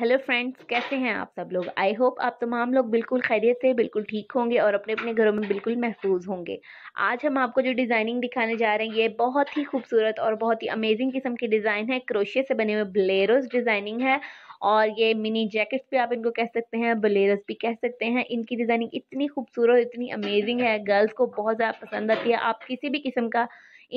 hello friends कैसे हैं आप सब लोग आई होप आप तमाम लोग बिल्कुल खैरियत से बिल्कुल ठीक होंगे और अपने अपने घरों में बिल्कुल महफूज होंगे आज हम आपको जो डिज़ाइनिंग दिखाने जा रहे हैं ये बहुत ही खूबसूरत और बहुत ही अमेजिंग किस्म की डिज़ाइन है क्रोशिया से बने हुए ब्लेरोज डिज़ाइनिंग है और ये मिनी जैकेट्स भी आप इनको कह सकते हैं बलेरस भी कह सकते हैं इनकी डिज़ाइनिंग इतनी खूबसूरत इतनी अमेजिंग है गर्ल्स को बहुत ज़्यादा पसंद आती है आप किसी भी किस्म का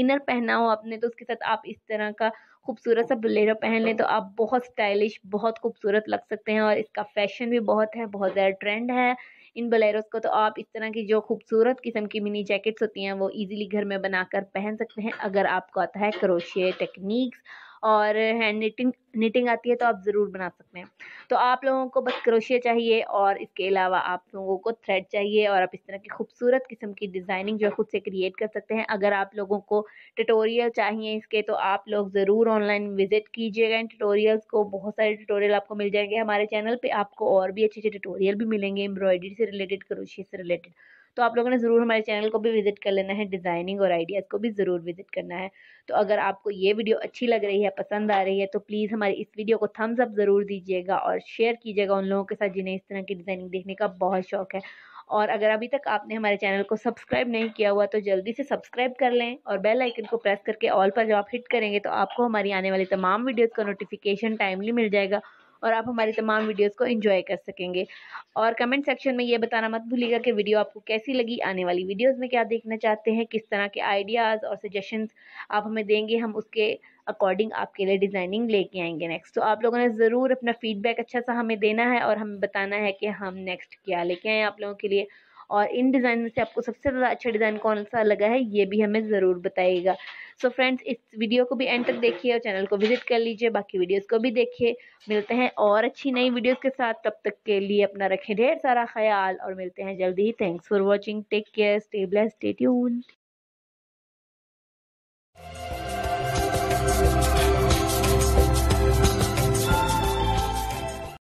इनर पहना हो आपने तो उसके साथ आप इस तरह का खूबसूरत सा बुलेरो पहन लें तो आप बहुत स्टाइलिश बहुत खूबसूरत लग सकते हैं और इसका फैशन भी बहुत है बहुत ज़्यादा ट्रेंड है इन बलेरोज़ को तो आप इस तरह की जो खूबसूरत किस्म की मिनी जैकेट्स होती हैं वो इजीली घर में बनाकर पहन सकते हैं अगर आपको आता है क्रोशिया टेक्निक्स और हैंड निटिंग निटिंग आती है तो आप ज़रूर बना सकते हैं तो आप लोगों को बस क्रोशिया चाहिए और इसके अलावा आप लोगों को थ्रेड चाहिए और आप इस तरह की खूबसूरत किस्म की डिज़ाइनिंग जो है ख़ुद से क्रिएट कर सकते हैं अगर आप लोगों को ट्यूटोरियल चाहिए इसके तो आप लोग ज़रूर ऑनलाइन विजिट कीजिएगा इन ट्यूटोरियल्स को बहुत सारे ट्यूटोरियल आपको मिल जाएंगे हमारे चैनल पर आपको और भी अच्छे अच्छे ट्यूटोरियल भी मिलेंगे एम्ब्रॉयडरी से रिलेटेड क्रोशिया से रिलेटेड तो आप लोगों ने ज़रूर हमारे चैनल को भी विज़िट कर लेना है डिज़ाइनिंग और आइडियाज़ को भी ज़रूर विज़िट करना है तो अगर आपको ये वीडियो अच्छी लग रही है पसंद आ रही है तो प्लीज़ हमारी इस वीडियो को थम्स अप ज़रूर दीजिएगा और शेयर कीजिएगा उन लोगों के साथ जिन्हें इस तरह की डिज़ाइनिंग देखने का बहुत शौक है और अगर अभी तक आपने हमारे चैनल को सब्सक्राइब नहीं किया हुआ तो जल्दी से सब्सक्राइब कर लें और बेल आइकन को प्रेस करके ऑल पर जब आप हिट करेंगे तो आपको हमारी आने वाली तमाम वीडियोज़ का नोटिफिकेशन टाइमली मिल जाएगा और आप हमारी तमाम वीडियोज़ को इन्जॉय कर सकेंगे और कमेंट सेक्शन में ये बताना मत भूलिएगा कि वीडियो आपको कैसी लगी आने वाली वीडियोज़ में क्या देखना चाहते हैं किस तरह के आइडियाज़ और सजेशंस आप हमें देंगे हम उसके अकॉर्डिंग आपके लिए डिज़ाइनिंग लेके आएंगे नेक्स्ट तो आप लोगों ने ज़रूर अपना फीडबैक अच्छा सा हमें देना है और हमें बताना है कि हम नेक्स्ट क्या लेके आएँ आप लोगों के लिए और इन डिज़ाइन में से आपको सबसे ज़्यादा अच्छा डिज़ाइन कौन सा लगा है ये भी हमें ज़रूर बताइएगा सो फ्रेंड्स इस वीडियो को भी एंड तक देखिए और चैनल को विजिट कर लीजिए बाकी वीडियोज़ को भी देखिए मिलते हैं और अच्छी नई वीडियोज़ के साथ तब तक के लिए अपना रखें ढेर सारा ख्याल और मिलते हैं जल्दी ही thanks for watching take care stay bless stay tuned